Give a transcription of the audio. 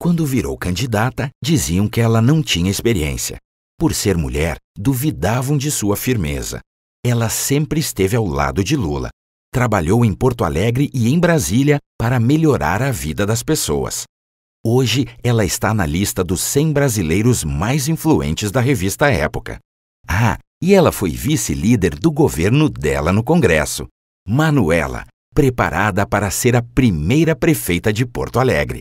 Quando virou candidata, diziam que ela não tinha experiência. Por ser mulher, duvidavam de sua firmeza. Ela sempre esteve ao lado de Lula. Trabalhou em Porto Alegre e em Brasília para melhorar a vida das pessoas. Hoje, ela está na lista dos 100 brasileiros mais influentes da revista Época. Ah, e ela foi vice-líder do governo dela no Congresso. Manuela, preparada para ser a primeira prefeita de Porto Alegre.